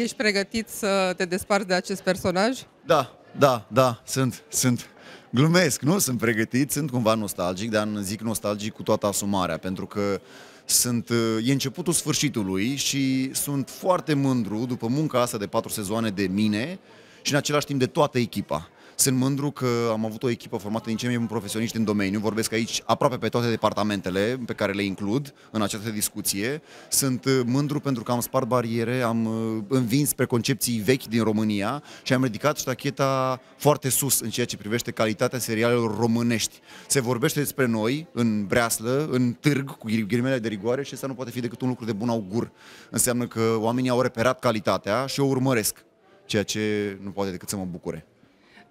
Ești pregătit să te desparți de acest personaj? Da, da, da, sunt, sunt. Glumesc, nu? Sunt pregătit, sunt cumva nostalgic, dar zic nostalgic cu toată asumarea, pentru că sunt, e începutul sfârșitului și sunt foarte mândru după munca asta de patru sezoane de mine și în același timp de toată echipa. Sunt mândru că am avut o echipă formată din cei mai buni profesioniști din domeniu. Vorbesc aici aproape pe toate departamentele pe care le includ în această discuție. Sunt uh, mândru pentru că am spart bariere, am uh, învins spre concepții vechi din România și am ridicat ștacheta foarte sus în ceea ce privește calitatea serialelor românești. Se vorbește despre noi în breaslă, în târg, cu ghirimele de rigoare și asta nu poate fi decât un lucru de bun augur. Înseamnă că oamenii au reperat calitatea și o urmăresc, ceea ce nu poate decât să mă bucure.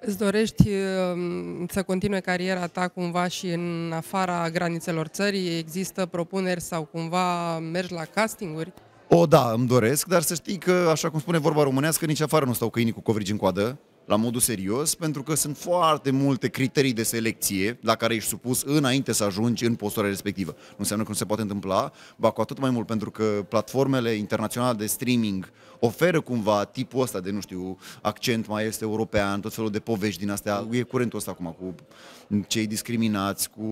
Îți dorești um, să continue cariera ta cumva și în afara granițelor țării? Există propuneri sau cumva mergi la castinguri? O, da, îmi doresc, dar să știi că, așa cum spune vorba românească, nici afară nu stau câinii cu covrigi în coadă la modul serios, pentru că sunt foarte multe criterii de selecție la care ești supus înainte să ajungi în postura respectivă. Nu înseamnă că nu se poate întâmpla, ba cu atât mai mult pentru că platformele internaționale de streaming oferă cumva tipul ăsta de, nu știu, accent mai este european, tot felul de povești din astea. E curentul ăsta acum cu cei discriminați, cu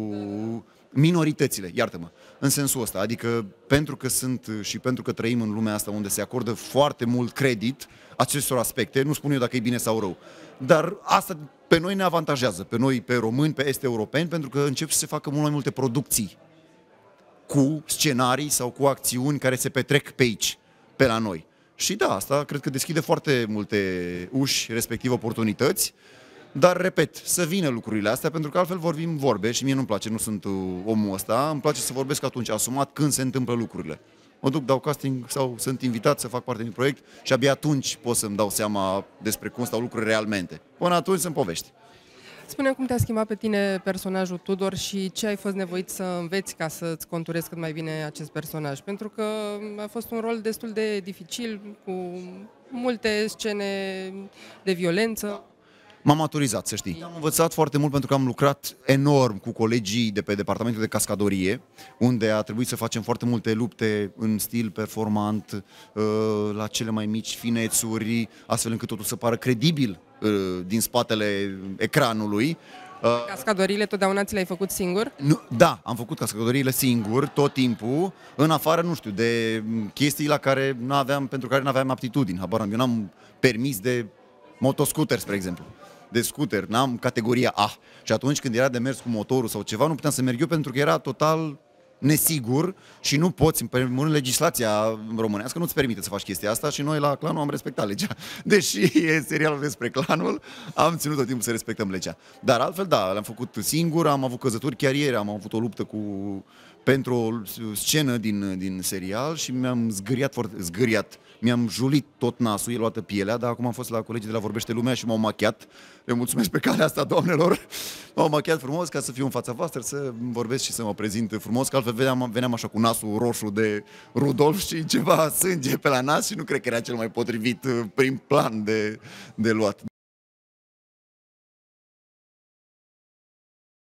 minoritățile, iartă-mă, în sensul ăsta. Adică pentru că sunt și pentru că trăim în lumea asta unde se acordă foarte mult credit acestor aspecte, nu spun eu dacă e bine sau rău, dar asta pe noi ne avantajează, pe noi, pe români, pe este europeni, pentru că încep să se facă mult mai multe producții cu scenarii sau cu acțiuni care se petrec pe aici, pe la noi. Și da, asta cred că deschide foarte multe uși, respectiv oportunități. Dar, repet, să vină lucrurile astea, pentru că altfel vorbim vorbe și mie nu-mi place, nu sunt uh, omul ăsta, îmi place să vorbesc atunci, asumat, când se întâmplă lucrurile. Mă duc, dau casting sau sunt invitat să fac parte din proiect și abia atunci pot să-mi dau seama despre cum stau lucrurile realmente. Până atunci sunt povești. Spune cum te-a schimbat pe tine personajul Tudor și ce ai fost nevoit să înveți ca să-ți conturezi cât mai bine acest personaj. Pentru că mm, a fost un rol destul de dificil, cu multe scene de violență. M-am maturizat, să știi. Am învățat foarte mult pentru că am lucrat enorm cu colegii de pe departamentul de cascadorie, unde a trebuit să facem foarte multe lupte în stil performant, uh, la cele mai mici finețuri, astfel încât totul să pară credibil uh, din spatele ecranului. Uh, cascadorile totdeauna ți le-ai făcut singur? Nu, da, am făcut cascadorile singur tot timpul, în afară, nu știu, de chestii la care nu aveam pentru care nu aveam aptitudini, habar Eu n-am permis de motoscooter, spre exemplu de scooter, n-am categoria A. Și atunci când era de mers cu motorul sau ceva, nu puteam să merg eu pentru că era total nesigur și nu poți, în primul rând, legislația românească nu-ți permite să faci chestia asta și noi la clanul am respectat legea. Deși e serialul despre clanul, am ținut tot timpul să respectăm legea. Dar altfel, da, l am făcut singur, am avut căzături, chiar ieri am avut o luptă cu pentru o scenă din, din serial și mi-am zgâriat foarte, zgâriat, mi-am julit tot nasul, e luată pielea, dar acum am fost la colegii de la Vorbește Lumea și m-au machiat. Le mulțumesc pe calea asta, doamnelor. M-au machiat frumos ca să fiu în fața voastră, să vorbesc și să mă prezint frumos, că altfel vedeam, veneam așa cu nasul roșu de Rudolf și ceva sânge pe la nas și nu cred că era cel mai potrivit uh, prim plan de, de luat.